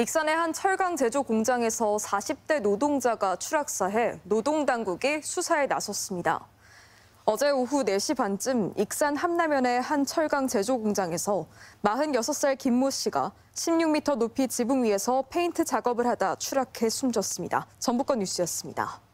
익산의 한 철강 제조 공장에서 40대 노동자가 추락사해 노동당국이 수사에 나섰습니다. 어제 오후 4시 반쯤 익산 함라면의 한 철강 제조 공장에서 46살 김모 씨가 16m 높이 지붕 위에서 페인트 작업을 하다 추락해 숨졌습니다. 전북권 뉴스였습니다.